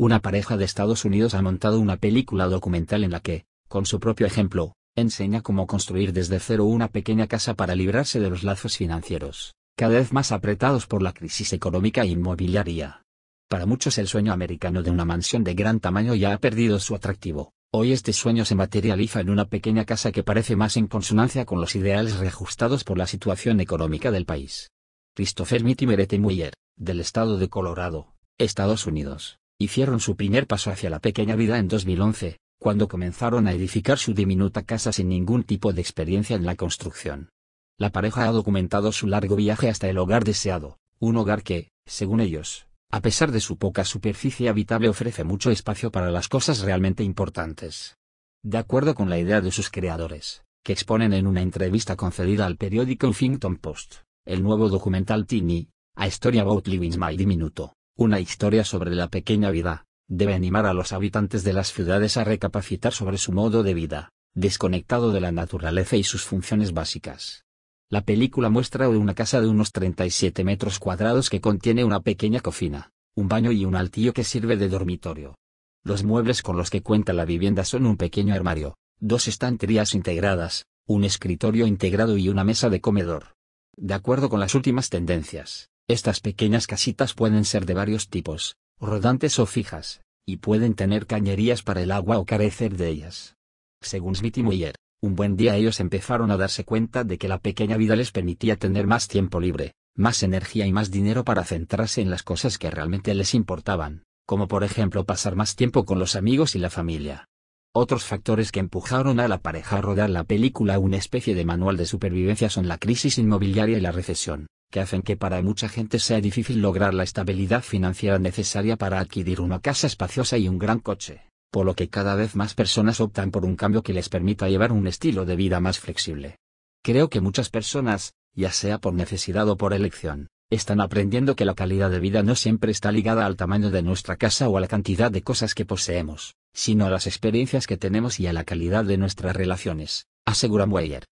Una pareja de Estados Unidos ha montado una película documental en la que, con su propio ejemplo, enseña cómo construir desde cero una pequeña casa para librarse de los lazos financieros, cada vez más apretados por la crisis económica e inmobiliaria. Para muchos el sueño americano de una mansión de gran tamaño ya ha perdido su atractivo. Hoy este sueño se materializa en una pequeña casa que parece más en consonancia con los ideales reajustados por la situación económica del país. Christopher Mitty Merete del estado de Colorado, Estados Unidos, Hicieron su primer paso hacia la pequeña vida en 2011, cuando comenzaron a edificar su diminuta casa sin ningún tipo de experiencia en la construcción. La pareja ha documentado su largo viaje hasta el hogar deseado, un hogar que, según ellos, a pesar de su poca superficie habitable ofrece mucho espacio para las cosas realmente importantes. De acuerdo con la idea de sus creadores, que exponen en una entrevista concedida al periódico Huffington Post, el nuevo documental Tiny, A Story About Living My Diminuto, una historia sobre la pequeña vida, debe animar a los habitantes de las ciudades a recapacitar sobre su modo de vida, desconectado de la naturaleza y sus funciones básicas. La película muestra una casa de unos 37 metros cuadrados que contiene una pequeña cocina, un baño y un altillo que sirve de dormitorio. Los muebles con los que cuenta la vivienda son un pequeño armario, dos estanterías integradas, un escritorio integrado y una mesa de comedor. De acuerdo con las últimas tendencias, estas pequeñas casitas pueden ser de varios tipos, rodantes o fijas, y pueden tener cañerías para el agua o carecer de ellas. Según Smith y un buen día ellos empezaron a darse cuenta de que la pequeña vida les permitía tener más tiempo libre, más energía y más dinero para centrarse en las cosas que realmente les importaban, como por ejemplo pasar más tiempo con los amigos y la familia. Otros factores que empujaron a la pareja a rodar la película una especie de manual de supervivencia son la crisis inmobiliaria y la recesión que hacen que para mucha gente sea difícil lograr la estabilidad financiera necesaria para adquirir una casa espaciosa y un gran coche, por lo que cada vez más personas optan por un cambio que les permita llevar un estilo de vida más flexible. Creo que muchas personas, ya sea por necesidad o por elección, están aprendiendo que la calidad de vida no siempre está ligada al tamaño de nuestra casa o a la cantidad de cosas que poseemos, sino a las experiencias que tenemos y a la calidad de nuestras relaciones, asegura Mueller.